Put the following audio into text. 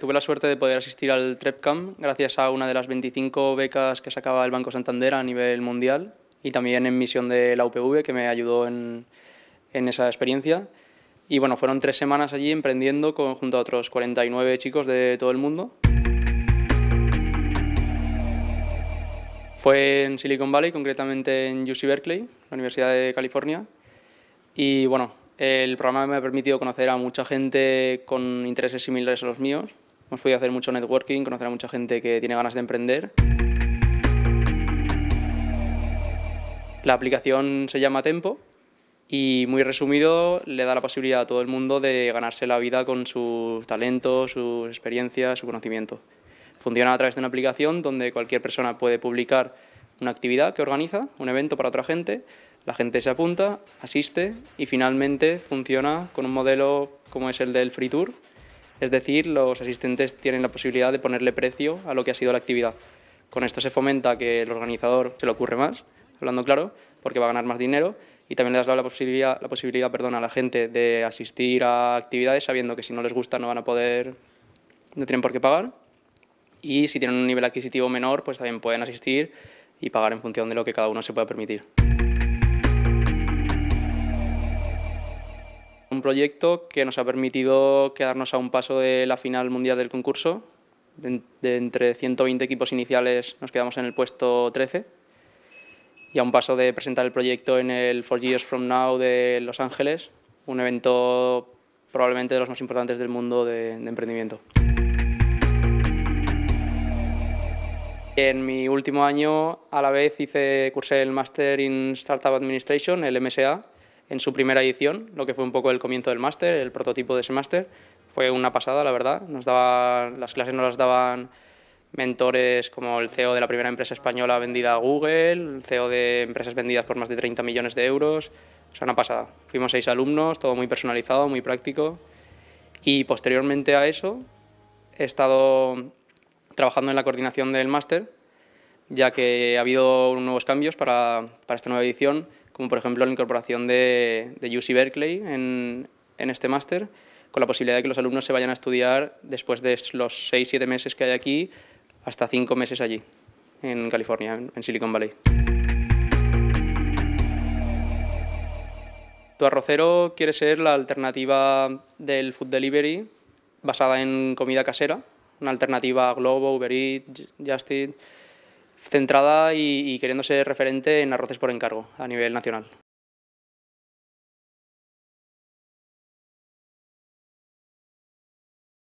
Tuve la suerte de poder asistir al TREPCAM gracias a una de las 25 becas que sacaba el Banco Santander a nivel mundial y también en misión de la UPV que me ayudó en, esa experiencia. Y bueno, fueron tres semanas allí emprendiendo junto a otros 49 chicos de todo el mundo. Fue en Silicon Valley, concretamente en UC Berkeley, la Universidad de California. Y bueno, el programa me ha permitido conocer a mucha gente con intereses similares a los míos Hemos podido hacer mucho networking, conocer a mucha gente que tiene ganas de emprender. La aplicación se llama Tempo y muy resumido le da la posibilidad a todo el mundo de ganarse la vida con su talento, su experiencia, su conocimiento. Funciona a través de una aplicación donde cualquier persona puede publicar una actividad que organiza, un evento para otra gente, la gente se apunta, asiste y finalmente funciona con un modelo como es el del Free Tour, es decir, los asistentes tienen la posibilidad de ponerle precio a lo que ha sido la actividad. Con esto se fomenta que el organizador se le ocurre más, hablando claro, porque va a ganar más dinero y también le das la posibilidad, la posibilidad a la gente de asistir a actividades sabiendo que si no les gusta no van a poder, no tienen por qué pagar y si tienen un nivel adquisitivo menor pues también pueden asistir y pagar en función de lo que cada uno se pueda permitir. proyecto que nos ha permitido quedarnos a un paso de la final mundial del concurso. De, entre 120 equipos iniciales nos quedamos en el puesto 13 y a un paso de presentar el proyecto en el Four Years From Now de Los Ángeles, un evento probablemente de los más importantes del mundo de, de emprendimiento. En mi último año, a la vez, hice, cursé el Master in Startup Administration, el MSA, en su primera edición, lo que fue un poco el comienzo del máster, el prototipo de ese máster. Fue una pasada, la verdad. Nos daban, las clases nos las daban mentores como el CEO de la primera empresa española vendida a Google, el CEO de empresas vendidas por más de 30 millones de euros. O sea, una pasada. Fuimos seis alumnos, todo muy personalizado, muy práctico. Y posteriormente a eso he estado trabajando en la coordinación del máster, ya que ha habido nuevos cambios para, para esta nueva edición como por ejemplo la incorporación de, de UC Berkeley en, en este máster, con la posibilidad de que los alumnos se vayan a estudiar después de los 6-7 meses que hay aquí, hasta 5 meses allí, en California, en Silicon Valley. Tu arrocero quiere ser la alternativa del food delivery basada en comida casera, una alternativa a Globo, Uber Eats, Eat centrada y, queriéndose queriendo ser referente en arroces por encargo a nivel nacional.